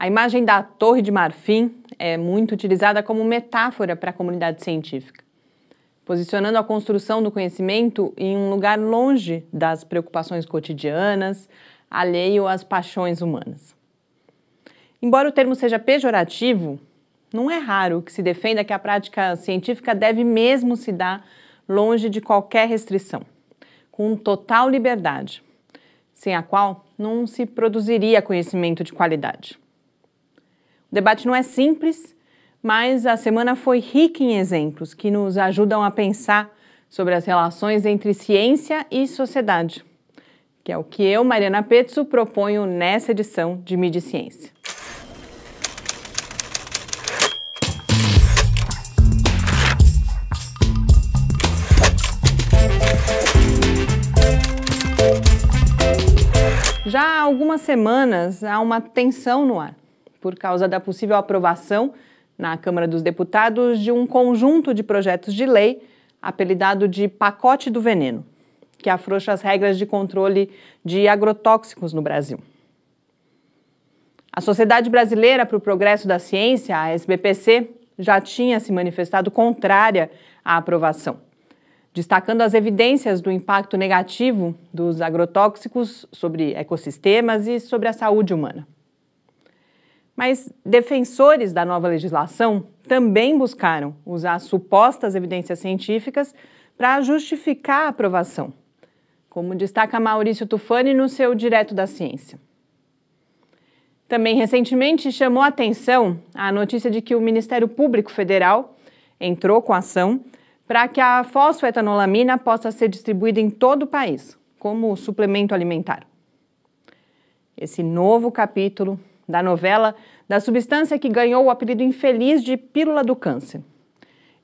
A imagem da Torre de Marfim é muito utilizada como metáfora para a comunidade científica, posicionando a construção do conhecimento em um lugar longe das preocupações cotidianas, alheio às paixões humanas. Embora o termo seja pejorativo, não é raro que se defenda que a prática científica deve mesmo se dar longe de qualquer restrição, com total liberdade, sem a qual não se produziria conhecimento de qualidade. O debate não é simples, mas a semana foi rica em exemplos que nos ajudam a pensar sobre as relações entre ciência e sociedade, que é o que eu, Mariana Petzo, proponho nessa edição de Mídia Ciência. Já há algumas semanas há uma tensão no ar por causa da possível aprovação na Câmara dos Deputados de um conjunto de projetos de lei apelidado de Pacote do Veneno, que afrouxa as regras de controle de agrotóxicos no Brasil. A Sociedade Brasileira para o Progresso da Ciência, a SBPC, já tinha se manifestado contrária à aprovação, destacando as evidências do impacto negativo dos agrotóxicos sobre ecossistemas e sobre a saúde humana. Mas defensores da nova legislação também buscaram usar supostas evidências científicas para justificar a aprovação, como destaca Maurício Tufani no seu Direto da Ciência. Também recentemente chamou atenção a notícia de que o Ministério Público Federal entrou com ação para que a fosfetanolamina possa ser distribuída em todo o país, como suplemento alimentar. Esse novo capítulo da novela da substância que ganhou o apelido infeliz de Pílula do Câncer.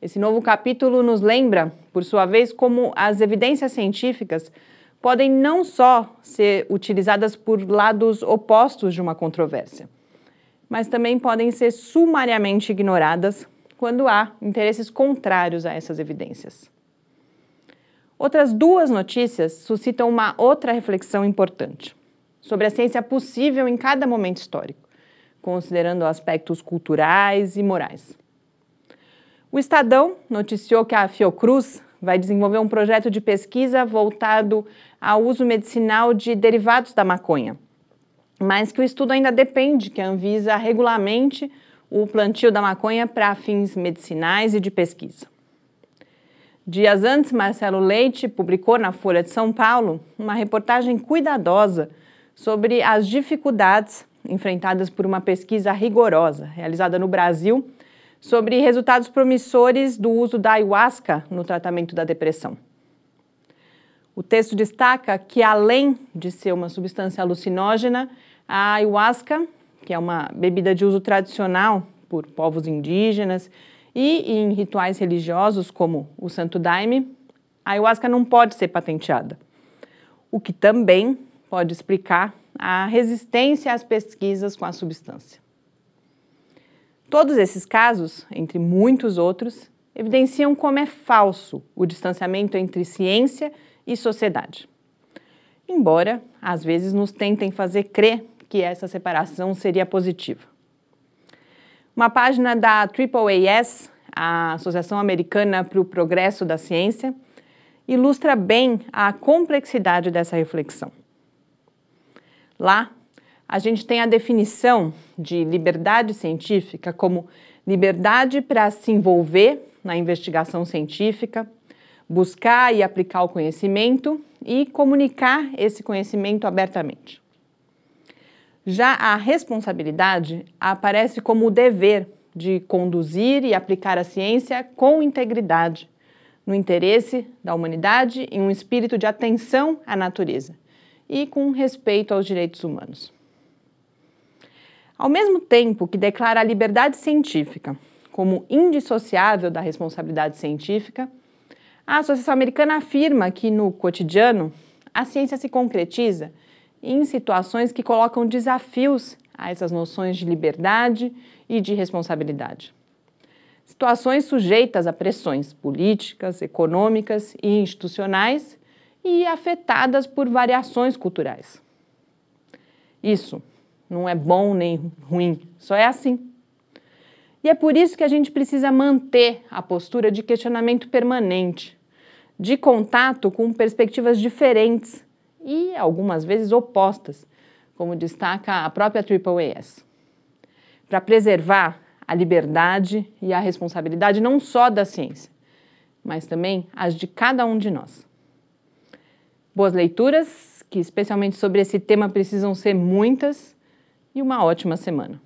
Esse novo capítulo nos lembra, por sua vez, como as evidências científicas podem não só ser utilizadas por lados opostos de uma controvérsia, mas também podem ser sumariamente ignoradas quando há interesses contrários a essas evidências. Outras duas notícias suscitam uma outra reflexão importante sobre a ciência possível em cada momento histórico, considerando aspectos culturais e morais. O Estadão noticiou que a Fiocruz vai desenvolver um projeto de pesquisa voltado ao uso medicinal de derivados da maconha, mas que o estudo ainda depende que a Anvisa regulamente o plantio da maconha para fins medicinais e de pesquisa. Dias antes, Marcelo Leite publicou na Folha de São Paulo uma reportagem cuidadosa sobre as dificuldades enfrentadas por uma pesquisa rigorosa realizada no Brasil sobre resultados promissores do uso da ayahuasca no tratamento da depressão. O texto destaca que, além de ser uma substância alucinógena, a ayahuasca, que é uma bebida de uso tradicional por povos indígenas e em rituais religiosos como o Santo Daime, a ayahuasca não pode ser patenteada, o que também pode explicar a resistência às pesquisas com a substância. Todos esses casos, entre muitos outros, evidenciam como é falso o distanciamento entre ciência e sociedade. Embora, às vezes, nos tentem fazer crer que essa separação seria positiva. Uma página da AAAS, a Associação Americana para o Progresso da Ciência, ilustra bem a complexidade dessa reflexão. Lá, a gente tem a definição de liberdade científica como liberdade para se envolver na investigação científica, buscar e aplicar o conhecimento e comunicar esse conhecimento abertamente. Já a responsabilidade aparece como o dever de conduzir e aplicar a ciência com integridade, no interesse da humanidade e um espírito de atenção à natureza e com respeito aos direitos humanos. Ao mesmo tempo que declara a liberdade científica como indissociável da responsabilidade científica, a Associação Americana afirma que, no cotidiano, a ciência se concretiza em situações que colocam desafios a essas noções de liberdade e de responsabilidade. Situações sujeitas a pressões políticas, econômicas e institucionais e afetadas por variações culturais. Isso não é bom nem ruim, só é assim. E é por isso que a gente precisa manter a postura de questionamento permanente, de contato com perspectivas diferentes e algumas vezes opostas, como destaca a própria AAAS. Para preservar a liberdade e a responsabilidade não só da ciência, mas também as de cada um de nós boas leituras, que especialmente sobre esse tema precisam ser muitas, e uma ótima semana.